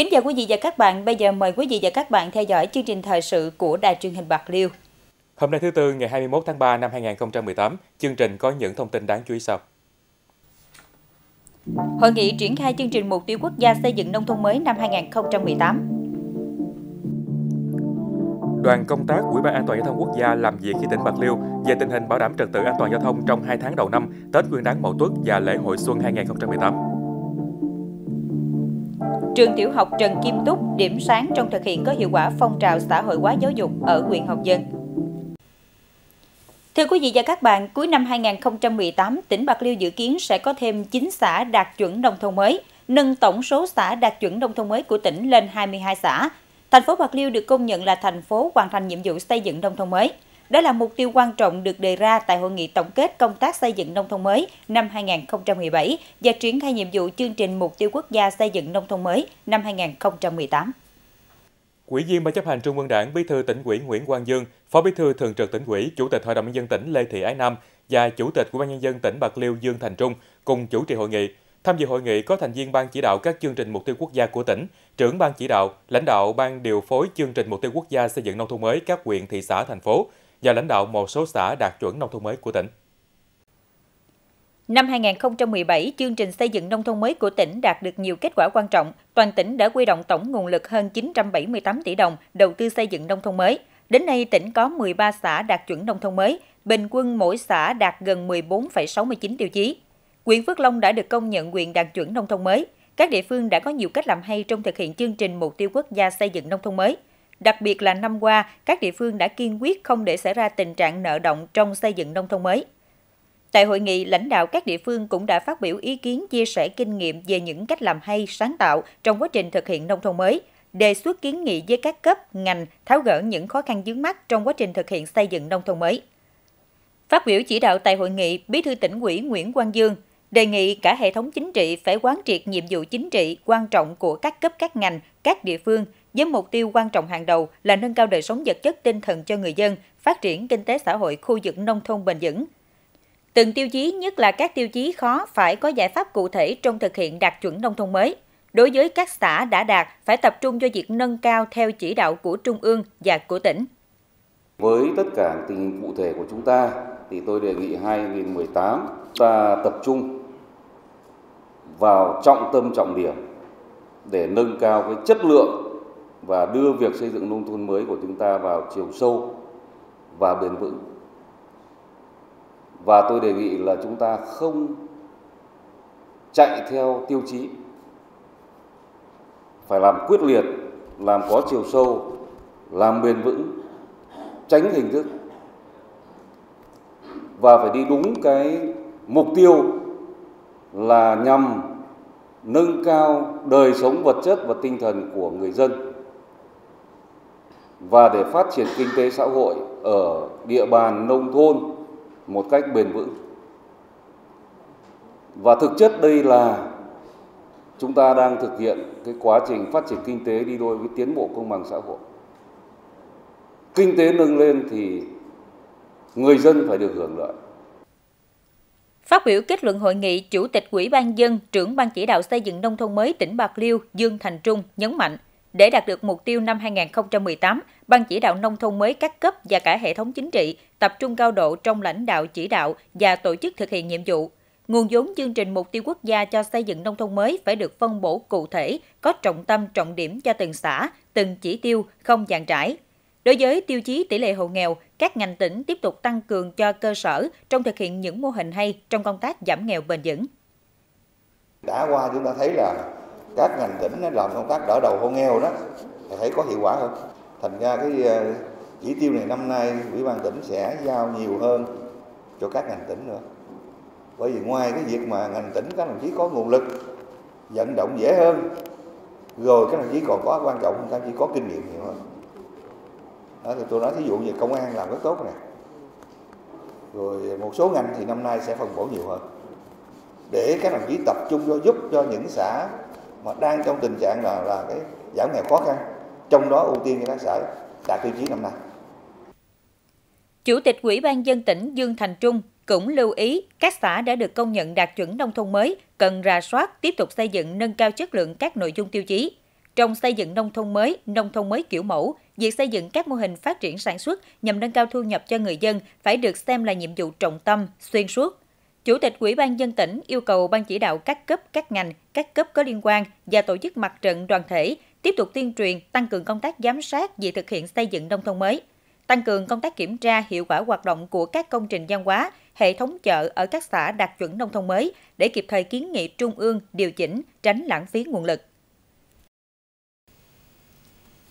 Kính chào quý vị và các bạn, bây giờ mời quý vị và các bạn theo dõi chương trình thời sự của Đài truyền hình Bạc Liêu. Hôm nay thứ Tư ngày 21 tháng 3 năm 2018, chương trình có những thông tin đáng chú ý sau. Hội nghị triển khai chương trình mục tiêu quốc gia xây dựng nông thôn mới năm 2018. Đoàn công tác Ủy ban An toàn giao thông quốc gia làm việc khi tỉnh Bạc Liêu về tình hình bảo đảm trật tự an toàn giao thông trong 2 tháng đầu năm, Tết Nguyên đán Mậu Tuất và lễ hội xuân 2018. Trường tiểu học Trần Kim Túc điểm sáng trong thực hiện có hiệu quả phong trào xã hội hóa giáo dục ở huyện Hồng Dân. Thưa quý vị và các bạn, cuối năm 2018, tỉnh Bạc Liêu dự kiến sẽ có thêm 9 xã đạt chuẩn nông thôn mới, nâng tổng số xã đạt chuẩn nông thôn mới của tỉnh lên 22 xã. Thành phố Bạc Liêu được công nhận là thành phố hoàn thành nhiệm vụ xây dựng nông thôn mới. Đó là mục tiêu quan trọng được đề ra tại Hội nghị tổng kết công tác xây dựng nông thôn mới năm 2017 và triển khai nhiệm vụ chương trình Mục tiêu quốc gia xây dựng nông thôn mới năm 2018. Quỹ viên Ban chấp hành Trung ương Đảng, Bí thư tỉnh ủy Nguyễn Quang Dương, Phó Bí thư Thường trực tỉnh ủy, Chủ tịch Hội đồng nhân dân tỉnh Lê Thị Ái Nam và Chủ tịch Ủy ban nhân dân tỉnh Bạc Liêu Dương Thành Trung cùng chủ trì hội nghị. Tham dự hội nghị có thành viên ban chỉ đạo các chương trình mục tiêu quốc gia của tỉnh, trưởng ban chỉ đạo, lãnh đạo ban điều phối chương trình mục tiêu quốc gia xây dựng nông thôn mới các huyện, thị xã, thành phố, và lãnh đạo một số xã đạt chuẩn nông thôn mới của tỉnh. Năm 2017, chương trình xây dựng nông thôn mới của tỉnh đạt được nhiều kết quả quan trọng. Toàn tỉnh đã quy động tổng nguồn lực hơn 978 tỷ đồng đầu tư xây dựng nông thôn mới. Đến nay, tỉnh có 13 xã đạt chuẩn nông thôn mới, bình quân mỗi xã đạt gần 14,69 tiêu chí. Quyện Phước Long đã được công nhận quyền đạt chuẩn nông thôn mới. Các địa phương đã có nhiều cách làm hay trong thực hiện chương trình mục tiêu quốc gia xây dựng nông thôn mới – Đặc biệt là năm qua, các địa phương đã kiên quyết không để xảy ra tình trạng nợ động trong xây dựng nông thôn mới. Tại hội nghị, lãnh đạo các địa phương cũng đã phát biểu ý kiến chia sẻ kinh nghiệm về những cách làm hay, sáng tạo trong quá trình thực hiện nông thôn mới, đề xuất kiến nghị với các cấp, ngành tháo gỡ những khó khăn vướng mắt trong quá trình thực hiện xây dựng nông thôn mới. Phát biểu chỉ đạo tại hội nghị, Bí thư tỉnh ủy Nguyễn Quang Dương đề nghị cả hệ thống chính trị phải quán triệt nhiệm vụ chính trị quan trọng của các cấp các ngành, các địa phương – với mục tiêu quan trọng hàng đầu là nâng cao đời sống vật chất tinh thần cho người dân, phát triển kinh tế xã hội khu vực nông thôn bền vững. Từng tiêu chí, nhất là các tiêu chí khó, phải có giải pháp cụ thể trong thực hiện đạt chuẩn nông thôn mới. Đối với các xã đã đạt, phải tập trung cho việc nâng cao theo chỉ đạo của Trung ương và của tỉnh. Với tất cả tình cụ thể của chúng ta, thì tôi đề nghị 2018 ta tập trung vào trọng tâm trọng điểm để nâng cao cái chất lượng và đưa việc xây dựng nông thôn mới của chúng ta vào chiều sâu và bền vững. Và tôi đề nghị là chúng ta không chạy theo tiêu chí phải làm quyết liệt, làm có chiều sâu, làm bền vững, tránh hình thức và phải đi đúng cái mục tiêu là nhằm nâng cao đời sống vật chất và tinh thần của người dân và để phát triển kinh tế xã hội ở địa bàn nông thôn một cách bền vững. Và thực chất đây là chúng ta đang thực hiện cái quá trình phát triển kinh tế đi đôi với tiến bộ công bằng xã hội. Kinh tế nâng lên thì người dân phải được hưởng lợi. Phát biểu kết luận hội nghị, Chủ tịch Ủy ban dân, trưởng Ban chỉ đạo xây dựng nông thôn mới tỉnh Bạc Liêu Dương Thành Trung nhấn mạnh để đạt được mục tiêu năm 2018, Ban chỉ đạo nông thôn mới các cấp và cả hệ thống chính trị tập trung cao độ trong lãnh đạo chỉ đạo và tổ chức thực hiện nhiệm vụ. Nguồn vốn chương trình mục tiêu quốc gia cho xây dựng nông thôn mới phải được phân bổ cụ thể, có trọng tâm trọng điểm cho từng xã, từng chỉ tiêu, không dàn trải. Đối với tiêu chí tỷ lệ hộ nghèo, các ngành tỉnh tiếp tục tăng cường cho cơ sở trong thực hiện những mô hình hay trong công tác giảm nghèo bền vững. Đã qua chúng ta thấy là các ngành tỉnh làm công tác đỡ đầu hộ nghèo đó thì thấy có hiệu quả hơn thành ra cái ờ, chỉ tiêu này năm nay ủy ban tỉnh sẽ giao nhiều hơn cho các ngành tỉnh nữa bởi vì ngoài cái việc mà ngành tỉnh các đồng chí có nguồn lực vận động dễ hơn rồi các đồng chí còn có quan trọng các đồng chí có kinh nghiệm nhiều hơn đó thì tôi nói thí dụ như công an làm rất tốt này rồi một số ngành thì năm nay sẽ phân bổ nhiều hơn để các đồng chí tập trung cho giúp cho những xã mà đang trong tình trạng là là cái giảm nghèo khó khăn trong đó ưu tiên cho các xã đạt tiêu chí năm nay Chủ tịch Ủy ban dân tỉnh Dương Thành Trung cũng lưu ý các xã đã được công nhận đạt chuẩn nông thôn mới cần rà soát tiếp tục xây dựng nâng cao chất lượng các nội dung tiêu chí. Trong xây dựng nông thôn mới, nông thôn mới kiểu mẫu, việc xây dựng các mô hình phát triển sản xuất nhằm nâng cao thu nhập cho người dân phải được xem là nhiệm vụ trọng tâm, xuyên suốt. Chủ tịch Ủy ban dân tỉnh yêu cầu ban chỉ đạo các cấp, các ngành, các cấp có liên quan và tổ chức mặt trận đoàn thể tiếp tục tuyên truyền, tăng cường công tác giám sát về thực hiện xây dựng nông thôn mới, tăng cường công tác kiểm tra hiệu quả hoạt động của các công trình gian hóa, hệ thống chợ ở các xã đạt chuẩn nông thôn mới để kịp thời kiến nghị trung ương điều chỉnh, tránh lãng phí nguồn lực.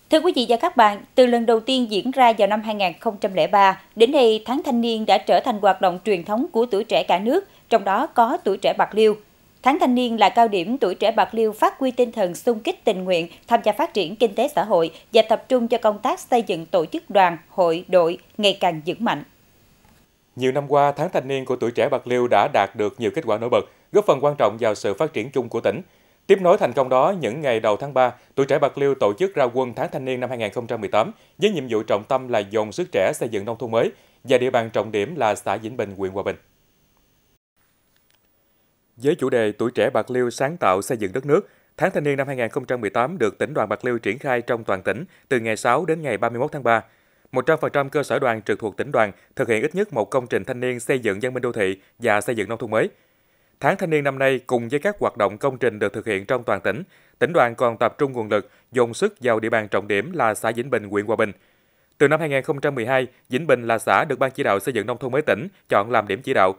Thưa quý vị và các bạn, từ lần đầu tiên diễn ra vào năm 2003, đến nay Tháng Thanh niên đã trở thành hoạt động truyền thống của tuổi trẻ cả nước, trong đó có tuổi trẻ Bạc Liêu. Tháng Thanh niên là cao điểm tuổi trẻ Bạc Liêu phát huy tinh thần xung kích tình nguyện, tham gia phát triển kinh tế xã hội và tập trung cho công tác xây dựng tổ chức đoàn, hội, đội ngày càng vững mạnh. Nhiều năm qua, Tháng Thanh niên của tuổi trẻ Bạc Liêu đã đạt được nhiều kết quả nổi bật, góp phần quan trọng vào sự phát triển chung của tỉnh, Tiếp nối thành công đó, những ngày đầu tháng 3, tuổi trẻ Bạc Liêu tổ chức ra quân tháng thanh niên năm 2018 với nhiệm vụ trọng tâm là dồn sức trẻ xây dựng nông thôn mới và địa bàn trọng điểm là xã Vĩnh Bình, huyện Hòa Bình. Với chủ đề Tuổi trẻ Bạc Liêu sáng tạo xây dựng đất nước, tháng thanh niên năm 2018 được tỉnh đoàn Bạc Liêu triển khai trong toàn tỉnh từ ngày 6 đến ngày 31 tháng 3. 100% cơ sở đoàn trực thuộc tỉnh đoàn thực hiện ít nhất một công trình thanh niên xây dựng văn minh đô thị và xây dựng nông thôn mới – Tháng thanh niên năm nay, cùng với các hoạt động công trình được thực hiện trong toàn tỉnh, tỉnh đoàn còn tập trung nguồn lực, dồn sức vào địa bàn trọng điểm là xã Vĩnh Bình, huyện Hòa Bình. Từ năm 2012, Vĩnh Bình là xã được Ban chỉ đạo xây dựng nông thôn mới tỉnh chọn làm điểm chỉ đạo.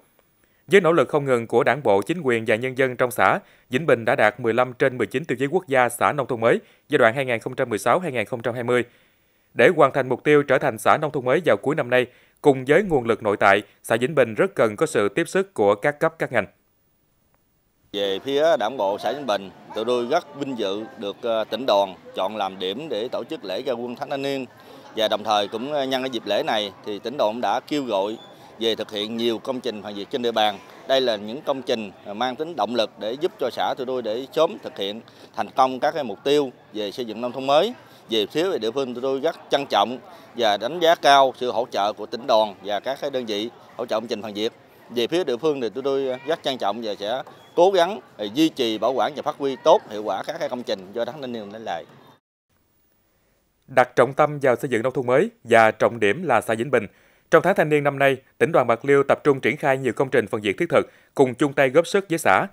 Với nỗ lực không ngừng của đảng bộ, chính quyền và nhân dân trong xã, Vĩnh Bình đã đạt 15 trên 19 tiêu chí quốc gia xã nông thôn mới giai đoạn 2016-2020. Để hoàn thành mục tiêu trở thành xã nông thôn mới vào cuối năm nay, cùng với nguồn lực nội tại, xã Vĩnh Bình rất cần có sự tiếp sức của các cấp các ngành. Về phía đảng bộ xã Vĩnh Bình, tụi tôi rất vinh dự được ờ, tỉnh đoàn chọn làm điểm để tổ chức lễ ra quân Thánh Thanh Niên. Và đồng thời cũng ờ, nhân cái dịp lễ này thì tỉnh đoàn đã kêu gọi về thực hiện nhiều công trình hoàn việc trên địa bàn. Đây là những công trình ờ, mang tính động lực để giúp cho xã tụi tôi để sớm thực hiện thành công các cái mục tiêu về xây dựng nông thôn mới. Về phía về địa phương tụi tôi rất trân trọng và đánh giá cao sự hỗ trợ của tỉnh đoàn và các cái đơn vị hỗ trợ công trình hoàn việc. Về phía địa phương thì tụi tôi rất trân trọng và sẽ cố gắng ờ, duy trì bảo quản và phát huy tốt hiệu quả các công trình do Đảng Ninh Ninh lấy lại. Đặt trọng tâm vào xây dựng nông thôn mới và trọng điểm là xã Vĩnh Bình. Trong tháng thanh niên năm nay, tỉnh đoàn Bạc Liêu tập trung triển khai nhiều công trình phần diện thiết thực cùng chung tay góp sức với xã.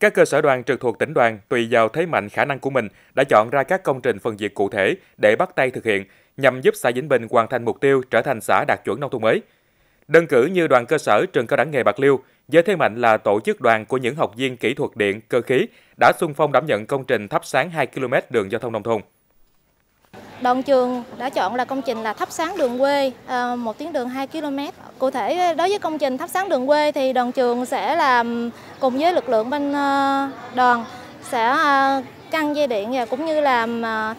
Các cơ sở đoàn trực thuộc tỉnh đoàn tùy vào thế mạnh khả năng của mình đã chọn ra các công trình phần diện cụ thể để bắt tay thực hiện nhằm giúp xã Vĩnh Bình hoàn thành mục tiêu trở thành xã đạt chuẩn nông thôn mới. Đơn cử như đoàn cơ sở trường cao đẳng nghề Bạc Liêu Giới Thế Mạnh là tổ chức đoàn của những học viên kỹ thuật điện, cơ khí đã xung phong đảm nhận công trình thắp sáng 2 km đường giao thông nông thôn. Đoàn trường đã chọn là công trình là thắp sáng đường quê, à, một tuyến đường 2 km. Cụ thể đối với công trình thắp sáng đường quê thì đoàn trường sẽ làm cùng với lực lượng bên à, đoàn sẽ à, căng dây điện và cũng như là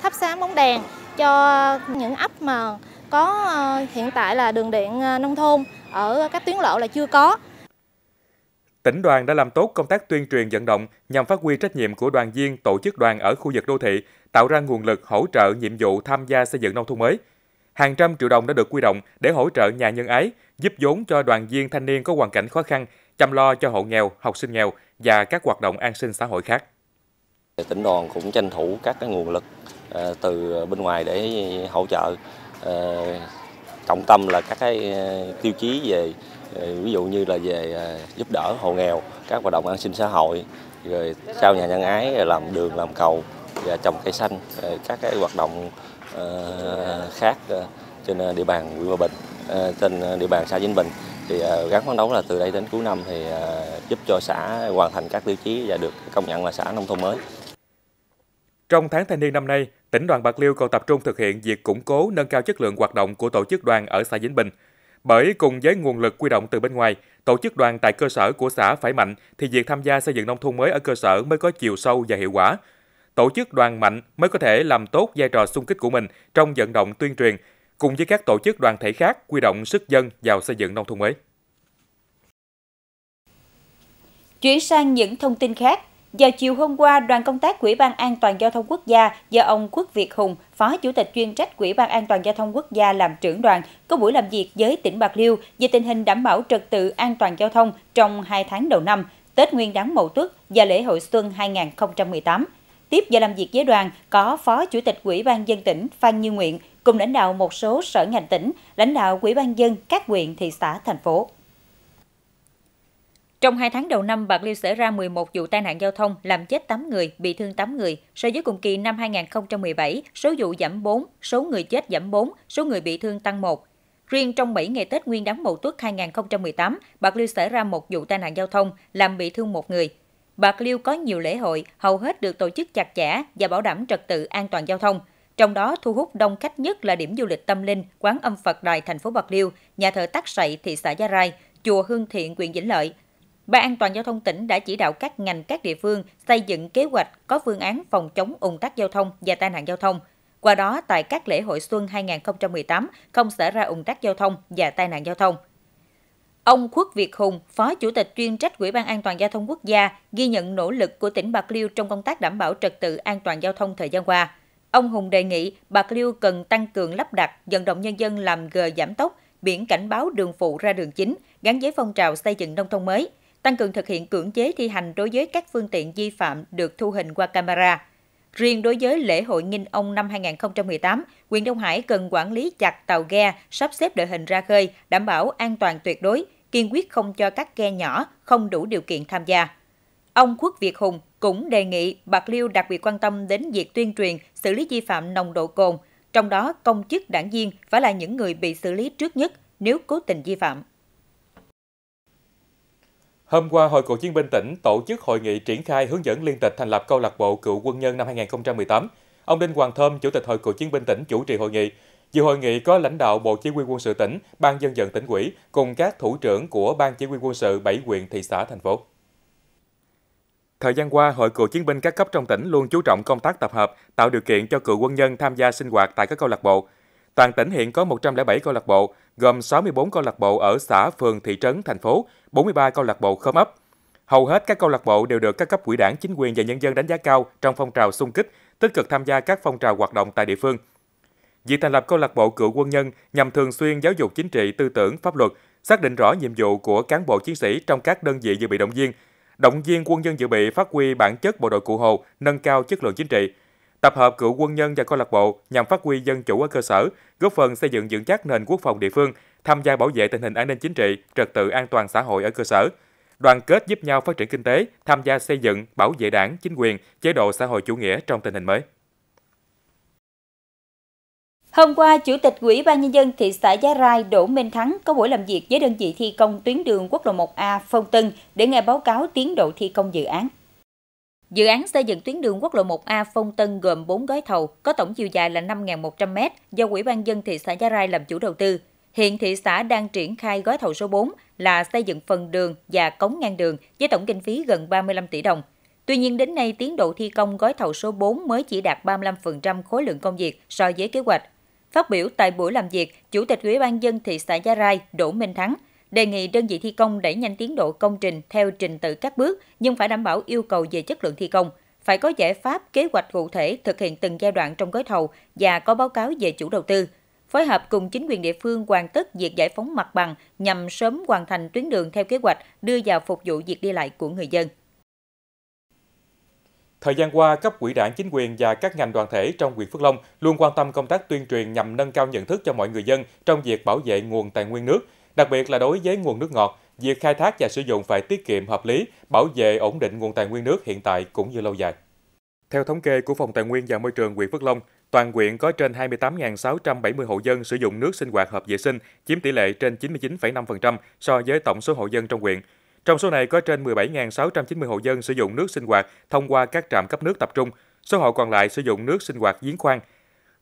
thắp sáng bóng đèn cho những ấp mà có hiện tại là đường điện nông thôn ở các tuyến lộ là chưa có Tỉnh đoàn đã làm tốt công tác tuyên truyền vận động nhằm phát huy trách nhiệm của đoàn viên tổ chức đoàn ở khu vực đô thị, tạo ra nguồn lực hỗ trợ nhiệm vụ tham gia xây dựng nông thôn mới. Hàng trăm triệu đồng đã được quy động để hỗ trợ nhà nhân ái, giúp vốn cho đoàn viên thanh niên có hoàn cảnh khó khăn, chăm lo cho hộ nghèo, học sinh nghèo và các hoạt động an sinh xã hội khác. Tỉnh đoàn cũng tranh thủ các cái nguồn lực ờ, từ bên ngoài để hỗ trợ ờ, trọng tâm là các cái ờ, tiêu chí về Ờ, ví dụ như là về ờ, giúp đỡ hộ nghèo các hoạt động an sinh xã hội rồi trao nhà nhân ái làm đường làm cầu và trồng cây xanh ờ, các cái hoạt động khác trên địa bàn huyện Hòa Bình trên địa bàn xã Vĩnh Bình thì gắn phấn đấu là từ đây đến cuối năm thì giúp cho xã hoàn thành các tiêu chí và được công nhận là xã nông thôn mới. Trong tháng thanh niên năm nay, tỉnh đoàn Bạc Liêu còn tập trung thực hiện việc củng cố nâng cao chất lượng hoạt động của tổ chức đoàn ở xã Vĩnh Bình, bởi cùng với nguồn lực quy động từ bên ngoài, tổ chức đoàn tại cơ sở của xã phải mạnh thì việc tham gia xây dựng nông thôn mới ở cơ sở mới có chiều sâu và hiệu quả. Tổ chức đoàn mạnh mới có thể làm tốt vai trò xung kích của mình trong vận động tuyên truyền cùng với các tổ chức đoàn thể khác quy động sức dân vào xây dựng nông thôn mới. Chuyển sang những thông tin khác, vào chiều hôm qua, đoàn công tác Quỹ ban An toàn Giao thông Quốc gia do ông Quốc Việt Hùng, Phó Chủ tịch chuyên trách Quỹ ban An toàn Giao thông Quốc gia làm trưởng đoàn, có buổi làm việc với tỉnh Bạc Liêu về tình hình đảm bảo trật tự an toàn giao thông trong 2 tháng đầu năm, Tết Nguyên đán Mậu Tuất và lễ hội xuân 2018. Tiếp và làm việc với đoàn có Phó Chủ tịch Quỹ ban dân tỉnh Phan Như Nguyện cùng lãnh đạo một số sở ngành tỉnh, lãnh đạo Quỹ ban dân các huyện, thị xã, thành phố. Trong 2 tháng đầu năm, Bạc Liêu xảy ra 11 vụ tai nạn giao thông, làm chết 8 người, bị thương 8 người. So với cùng kỳ năm 2017, số vụ giảm 4, số người chết giảm 4, số người bị thương tăng 1. Riêng trong 7 ngày Tết Nguyên đán Mậu Tuất 2018, Bạc Liêu xảy ra một vụ tai nạn giao thông, làm bị thương một người. Bạc Liêu có nhiều lễ hội, hầu hết được tổ chức chặt chẽ và bảo đảm trật tự an toàn giao thông. Trong đó thu hút đông khách nhất là điểm du lịch tâm linh, quán âm Phật Đài thành phố Bạc Liêu, nhà thờ Tắc Sậy thị xã Gia Rai, chùa Hương Thiện huyện Vĩnh Lợi, Ban an toàn giao thông tỉnh đã chỉ đạo các ngành các địa phương xây dựng kế hoạch có phương án phòng chống ủng tắc giao thông và tai nạn giao thông. Qua đó, tại các lễ hội xuân 2018 không xảy ra ủng tắc giao thông và tai nạn giao thông. Ông Khuất Việt Hùng, Phó Chủ tịch chuyên trách Ủy ban An toàn Giao thông Quốc gia, ghi nhận nỗ lực của tỉnh Bạc Liêu trong công tác đảm bảo trật tự an toàn giao thông thời gian qua. Ông Hùng đề nghị Bạc Liêu cần tăng cường lắp đặt, vận động nhân dân làm gờ giảm tốc, biển cảnh báo đường phụ ra đường chính, gắn với phong trào xây dựng nông thôn mới – tăng cường thực hiện cưỡng chế thi hành đối với các phương tiện vi phạm được thu hình qua camera. Riêng đối với lễ hội nghinh ông năm 2018, huyện Đông Hải cần quản lý chặt tàu ghe, sắp xếp đội hình ra khơi, đảm bảo an toàn tuyệt đối, kiên quyết không cho các ghe nhỏ không đủ điều kiện tham gia. Ông Quốc Việt Hùng cũng đề nghị Bạc Liêu đặc biệt quan tâm đến việc tuyên truyền xử lý vi phạm nồng độ cồn, trong đó công chức đảng viên phải là những người bị xử lý trước nhất nếu cố tình vi phạm. Hôm qua, Hội Cựu chiến binh tỉnh tổ chức hội nghị triển khai hướng dẫn liên tịch thành lập câu lạc bộ cựu quân nhân năm 2018. Ông Đinh Hoàng Thơm, Chủ tịch Hội Cựu chiến binh tỉnh chủ trì hội nghị. Dự hội nghị có lãnh đạo Bộ Chỉ huy quân sự tỉnh, Ban dân vận tỉnh ủy cùng các thủ trưởng của Ban Chỉ huy quân sự 7 huyện, thị xã, thành phố. Thời gian qua, Hội cựu chiến binh các cấp trong tỉnh luôn chú trọng công tác tập hợp, tạo điều kiện cho cựu quân nhân tham gia sinh hoạt tại các câu lạc bộ. Toàn tỉnh hiện có 107 câu lạc bộ, gồm 64 câu lạc bộ ở xã, phường, thị trấn, thành phố, 43 câu lạc bộ khóm ấp. Hầu hết các câu lạc bộ đều được các cấp quỹ đảng, chính quyền và nhân dân đánh giá cao trong phong trào xung kích, tích cực tham gia các phong trào hoạt động tại địa phương. Việc thành lập câu lạc bộ cựu quân nhân nhằm thường xuyên giáo dục chính trị, tư tưởng, pháp luật, xác định rõ nhiệm vụ của cán bộ chiến sĩ trong các đơn vị dự bị động viên, động viên quân nhân dự bị phát huy bản chất bộ đội cụ Hồ, nâng cao chất lượng chính trị, tập hợp cựu quân nhân và câu lạc bộ nhằm phát huy dân chủ ở cơ sở, góp phần xây dựng vững chắc nền quốc phòng địa phương, tham gia bảo vệ tình hình an ninh chính trị, trật tự an toàn xã hội ở cơ sở. Đoàn kết giúp nhau phát triển kinh tế, tham gia xây dựng, bảo vệ đảng, chính quyền, chế độ xã hội chủ nghĩa trong tình hình mới. Hôm qua, Chủ tịch Ủy ban Nhân dân thị xã Giá Rai Đỗ Minh Thắng có buổi làm việc với đơn vị thi công tuyến đường quốc lộ 1A Phong Tân để nghe báo cáo tiến độ thi công dự án. Dự án xây dựng tuyến đường quốc lộ 1A Phong Tân gồm 4 gói thầu, có tổng chiều dài là 5.100m do Ủy ban dân thị xã Gia Rai làm chủ đầu tư. Hiện thị xã đang triển khai gói thầu số 4 là xây dựng phần đường và cống ngang đường với tổng kinh phí gần 35 tỷ đồng. Tuy nhiên đến nay tiến độ thi công gói thầu số 4 mới chỉ đạt 35% khối lượng công việc so với kế hoạch. Phát biểu tại buổi làm việc, Chủ tịch Ủy ban dân thị xã Gia Rai Đỗ Minh Thắng đề nghị đơn vị thi công đẩy nhanh tiến độ công trình theo trình tự các bước nhưng phải đảm bảo yêu cầu về chất lượng thi công, phải có giải pháp kế hoạch cụ thể thực hiện từng giai đoạn trong gói thầu và có báo cáo về chủ đầu tư phối hợp cùng chính quyền địa phương hoàn tất việc giải phóng mặt bằng nhằm sớm hoàn thành tuyến đường theo kế hoạch đưa vào phục vụ việc đi lại của người dân. Thời gian qua, cấp quỹ đảng chính quyền và các ngành đoàn thể trong huyện Phước Long luôn quan tâm công tác tuyên truyền nhằm nâng cao nhận thức cho mọi người dân trong việc bảo vệ nguồn tài nguyên nước, Đặc biệt là đối với nguồn nước ngọt, việc khai thác và sử dụng phải tiết kiệm hợp lý, bảo vệ ổn định nguồn tài nguyên nước hiện tại cũng như lâu dài. Theo thống kê của Phòng Tài nguyên và Môi trường huyện Phước Long, toàn huyện có trên 28.670 hộ dân sử dụng nước sinh hoạt hợp vệ sinh, chiếm tỷ lệ trên 99,5% so với tổng số hộ dân trong huyện. Trong số này có trên 17.690 hộ dân sử dụng nước sinh hoạt thông qua các trạm cấp nước tập trung, số hộ còn lại sử dụng nước sinh hoạt giếng khoan,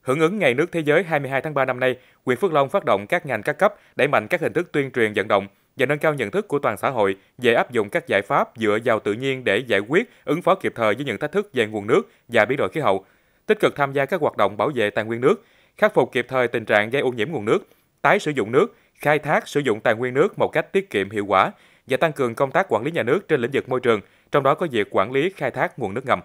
Hưởng ứng Ngày nước thế giới 22 tháng 3 năm nay, huyện Phước Long phát động các ngành các cấp đẩy mạnh các hình thức tuyên truyền vận động và nâng cao nhận thức của toàn xã hội về áp dụng các giải pháp dựa vào tự nhiên để giải quyết, ứng phó kịp thời với những thách thức về nguồn nước và biến đổi khí hậu, tích cực tham gia các hoạt động bảo vệ tài nguyên nước, khắc phục kịp thời tình trạng gây ô nhiễm nguồn nước, tái sử dụng nước, khai thác sử dụng tài nguyên nước một cách tiết kiệm hiệu quả và tăng cường công tác quản lý nhà nước trên lĩnh vực môi trường, trong đó có việc quản lý khai thác nguồn nước ngầm.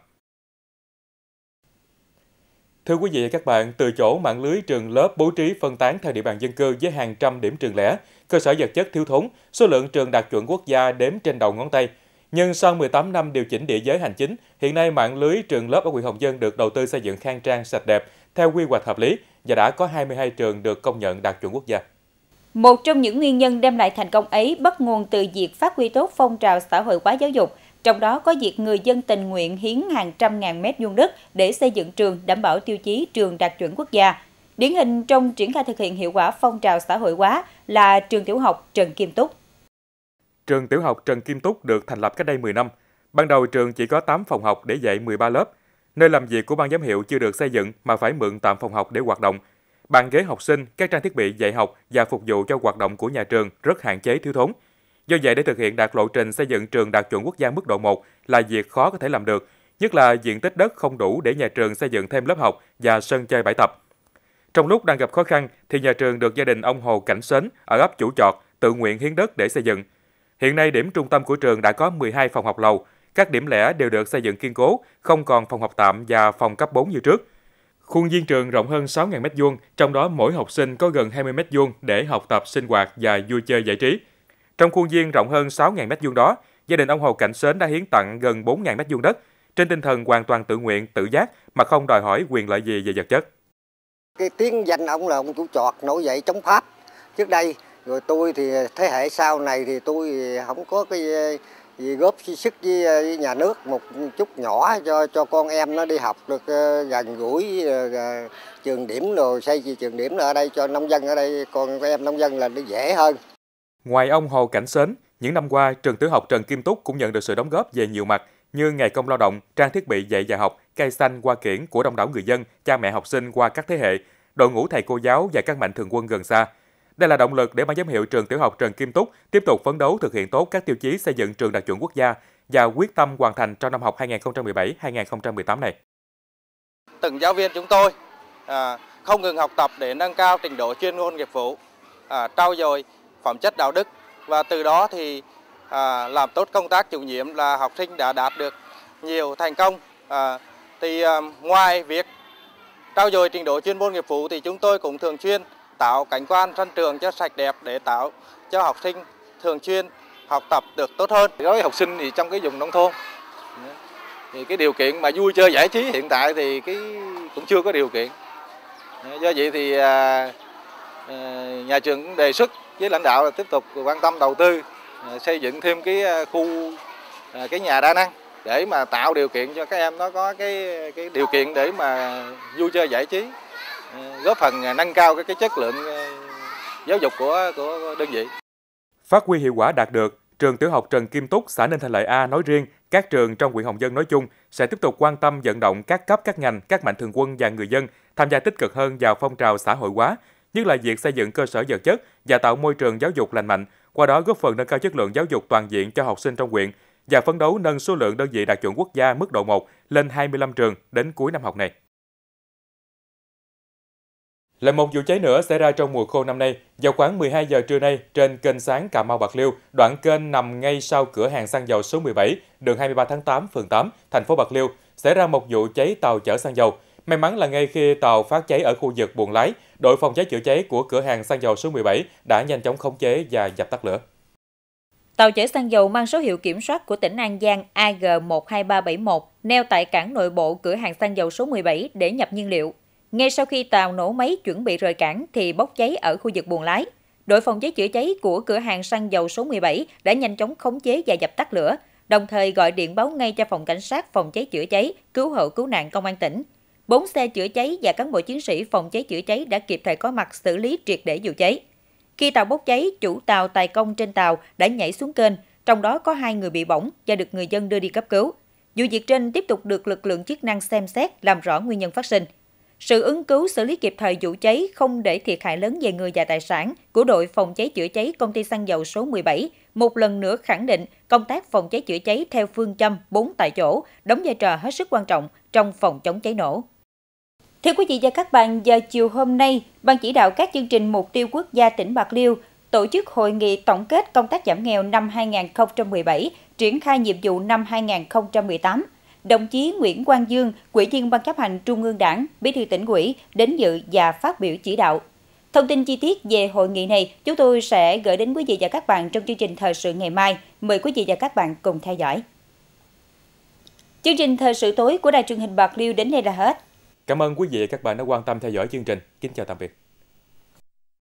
Thưa quý vị và các bạn, từ chỗ mạng lưới trường lớp bố trí phân tán theo địa bàn dân cư với hàng trăm điểm trường lẻ, cơ sở vật chất thiếu thốn, số lượng trường đạt chuẩn quốc gia đếm trên đầu ngón tay. Nhưng sau 18 năm điều chỉnh địa giới hành chính, hiện nay mạng lưới trường lớp ở huyện Hồng Dân được đầu tư xây dựng khang trang sạch đẹp theo quy hoạch hợp lý và đã có 22 trường được công nhận đạt chuẩn quốc gia. Một trong những nguyên nhân đem lại thành công ấy bắt nguồn từ việc phát huy tốt phong trào xã hội hóa giáo dục – trong đó có việc người dân tình nguyện hiến hàng trăm ngàn mét vuông đất để xây dựng trường đảm bảo tiêu chí trường đạt chuẩn quốc gia. Điển hình trong triển khai thực hiện hiệu quả phong trào xã hội hóa là trường tiểu học Trần Kim Túc. Trường tiểu học Trần Kim Túc được thành lập cách đây 10 năm. Ban đầu trường chỉ có 8 phòng học để dạy 13 lớp. Nơi làm việc của ban giám hiệu chưa được xây dựng mà phải mượn tạm phòng học để hoạt động. Bàn ghế học sinh, các trang thiết bị dạy học và phục vụ cho hoạt động của nhà trường rất hạn chế thiếu thốn. Do vậy, để thực hiện đạt lộ trình xây dựng trường đạt chuẩn quốc gia mức độ 1 là việc khó có thể làm được, nhất là diện tích đất không đủ để nhà trường xây dựng thêm lớp học và sân chơi bãi tập. Trong lúc đang gặp khó khăn, thì nhà trường được gia đình ông Hồ Cảnh Sến ở ấp Chủ Chọt tự nguyện hiến đất để xây dựng. Hiện nay, điểm trung tâm của trường đã có 12 phòng học lầu, các điểm lẻ đều được xây dựng kiên cố, không còn phòng học tạm và phòng cấp 4 như trước. Khuôn viên trường rộng hơn 6.000m2, trong đó mỗi học sinh có gần 20m2 để học tập, sinh hoạt và vui chơi giải trí. Trong khuôn viên rộng hơn 6.000 m2 đó, gia đình ông Hồ Cảnh Sến đã hiến tặng gần 4.000 m2 đất, trên tinh thần hoàn toàn tự nguyện, tự giác mà không đòi hỏi quyền lợi gì về vật chất. Cái tiếng danh ông là ông chủ chọt nổi dậy chống Pháp trước đây, rồi tôi thì thế hệ sau này thì tôi không có cái gì góp chi sức với, với nhà nước một chút nhỏ cho cho con em nó đi học được ờ, gần gũi ờ, ờ, trường điểm rồi xây trường điểm ở đây cho nông dân ở đây con em nông dân là nó dễ hơn Ngoài ông Hồ Cảnh Sến, những năm qua, trường tiểu học Trần Kim Túc cũng nhận được sự đóng góp về nhiều mặt như ngày công lao động, trang thiết bị dạy và học, cây xanh qua kiển của đông đảo người dân, cha mẹ học sinh qua các thế hệ, đội ngũ thầy cô giáo và các mạnh thường quân gần xa. Đây là động lực để ban giám hiệu trường tiểu học Trần Kim Túc tiếp tục phấn đấu thực hiện tốt các tiêu chí xây dựng trường đạt chuẩn quốc gia và quyết tâm hoàn thành trong năm học 2017-2018 này. Từng giáo viên chúng tôi à, không ngừng học tập để nâng cao trình độ chuyên môn nghiệp vụ, à, trau dồi phẩm chất đạo đức và từ đó thì à, làm tốt công tác chủ nhiệm là học sinh đã đạt được nhiều thành công. À, thì à, ngoài việc trao dồi trình độ chuyên môn nghiệp vụ thì chúng tôi cũng thường xuyên tạo cảnh quan sân trường cho sạch đẹp để tạo cho học sinh thường xuyên học tập được tốt hơn. Đối với học sinh thì trong cái vùng nông thôn thì cái điều kiện mà vui chơi giải trí hiện tại thì cái cũng chưa có điều kiện. Do vậy thì à, à nhà trường cũng đề xuất với lãnh đạo là tiếp tục quan tâm đầu tư à, xây dựng thêm cái à, khu à, cái nhà đa năng để mà tạo điều kiện cho các em nó có cái cái điều kiện để mà vui chơi giải trí góp phần nâng cao cái, cái chất lượng giáo dục của của đơn vị. Phát huy hiệu quả đạt được, trường tiểu học Trần Kim Túc, xã Ninh Thành Lợi A nói riêng, các trường trong huyện Hồng Dân nói chung sẽ tiếp tục quan tâm vận động các cấp các ngành, các mạnh thường quân và người dân tham gia tích cực hơn vào phong trào xã hội hóa, nhất là việc xây dựng cơ sở vật chất và tạo môi trường giáo dục lành mạnh, qua đó góp phần nâng cao chất lượng giáo dục toàn diện cho học sinh trong huyện và phấn đấu nâng số lượng đơn vị đạt chuẩn quốc gia mức độ 1 lên 25 trường đến cuối năm học này. Là một vụ cháy nữa xảy ra trong mùa khô năm nay, vào khoảng 12 giờ trưa nay trên kênh sáng Cà Mau Bạc Liêu, đoạn kênh nằm ngay sau cửa hàng xăng dầu số 17, đường 23 tháng 8, phường 8, thành phố Bạc Liêu, xảy ra một vụ cháy tàu chở xăng dầu. May mắn là ngay khi tàu phát cháy ở khu vực buồng lái, đội phòng cháy chữa cháy của cửa hàng xăng dầu số 17 đã nhanh chóng khống chế và dập tắt lửa. Tàu chở xăng dầu mang số hiệu kiểm soát của tỉnh An Giang AG12371 neo tại cảng nội bộ cửa hàng xăng dầu số 17 để nhập nhiên liệu. Ngay sau khi tàu nổ máy chuẩn bị rời cảng thì bốc cháy ở khu vực buồng lái. Đội phòng cháy chữa cháy của cửa hàng xăng dầu số 17 đã nhanh chóng khống chế và dập tắt lửa, đồng thời gọi điện báo ngay cho phòng cảnh sát phòng cháy chữa cháy, cứu hộ cứu nạn công an tỉnh 4 xe chữa cháy và cán bộ chiến sĩ phòng cháy chữa cháy đã kịp thời có mặt xử lý triệt để vụ cháy. Khi tàu bốc cháy, chủ tàu tài công trên tàu đã nhảy xuống kênh, trong đó có hai người bị bỏng và được người dân đưa đi cấp cứu. Vụ việc trên tiếp tục được lực lượng chức năng xem xét làm rõ nguyên nhân phát sinh. Sự ứng cứu xử lý kịp thời vụ cháy không để thiệt hại lớn về người và tài sản của đội phòng cháy chữa cháy công ty xăng dầu số 17 một lần nữa khẳng định công tác phòng cháy chữa cháy theo phương châm 4 tại chỗ đóng vai trò hết sức quan trọng trong phòng chống cháy nổ. Thưa quý vị và các bạn, giờ chiều hôm nay, Ban chỉ đạo các chương trình mục tiêu quốc gia tỉnh Bạc Liêu tổ chức hội nghị tổng kết công tác giảm nghèo năm 2017, triển khai nhiệm vụ năm 2018. Đồng chí Nguyễn Quang Dương, quỹ viên Ban chấp hành Trung ương Đảng, Bí thư tỉnh ủy đến dự và phát biểu chỉ đạo. Thông tin chi tiết về hội nghị này chúng tôi sẽ gửi đến quý vị và các bạn trong chương trình thời sự ngày mai. Mời quý vị và các bạn cùng theo dõi. Chương trình thời sự tối của Đài truyền hình Bạc Liêu đến đây là hết. Cảm ơn quý vị và các bạn đã quan tâm theo dõi chương trình. Kính chào tạm biệt.